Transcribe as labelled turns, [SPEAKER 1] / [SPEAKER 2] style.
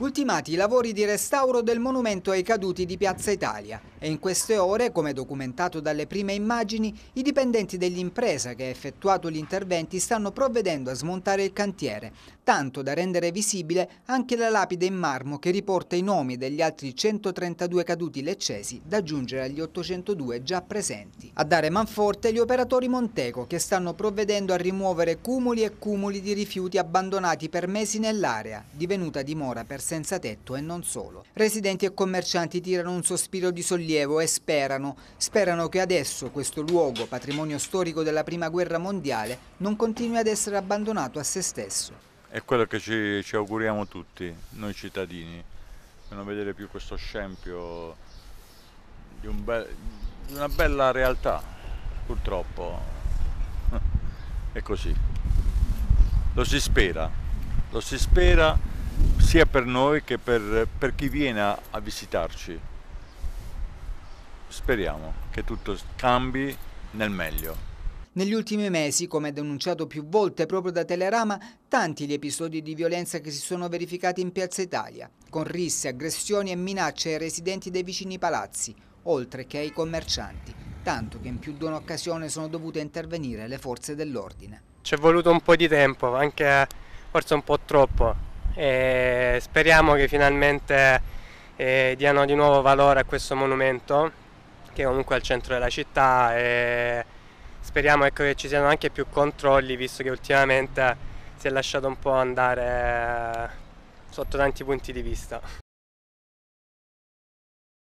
[SPEAKER 1] Ultimati i lavori di restauro del monumento ai caduti di Piazza Italia e in queste ore, come documentato dalle prime immagini, i dipendenti dell'impresa che ha effettuato gli interventi stanno provvedendo a smontare il cantiere, tanto da rendere visibile anche la lapide in marmo che riporta i nomi degli altri 132 caduti leccesi da aggiungere agli 802 già presenti. A dare manforte gli operatori Monteco che stanno provvedendo a rimuovere cumuli e cumuli di rifiuti abbandonati per mesi nell'area, divenuta dimora per senza tetto e non solo. Residenti e commercianti tirano un sospiro di sollievo e sperano, sperano che adesso questo luogo, patrimonio storico della Prima Guerra Mondiale, non continui ad essere abbandonato a se stesso.
[SPEAKER 2] È quello che ci, ci auguriamo tutti, noi cittadini, di non vedere più questo scempio di, un be di una bella realtà, purtroppo è così. Lo si spera, lo si spera sia per noi che per, per chi viene a, a visitarci. Speriamo che tutto cambi nel meglio.
[SPEAKER 1] Negli ultimi mesi, come denunciato più volte proprio da Telerama, tanti gli episodi di violenza che si sono verificati in Piazza Italia, con risse, aggressioni e minacce ai residenti dei vicini palazzi, oltre che ai commercianti, tanto che in più di un'occasione sono dovute intervenire le forze dell'ordine.
[SPEAKER 3] Ci è voluto un po' di tempo, anche forse un po' troppo,
[SPEAKER 1] e speriamo che
[SPEAKER 3] finalmente eh, diano di nuovo valore a questo monumento che è comunque al centro della città e speriamo ecco, che ci siano anche più controlli visto che ultimamente si è lasciato un po'
[SPEAKER 1] andare eh, sotto tanti punti di vista.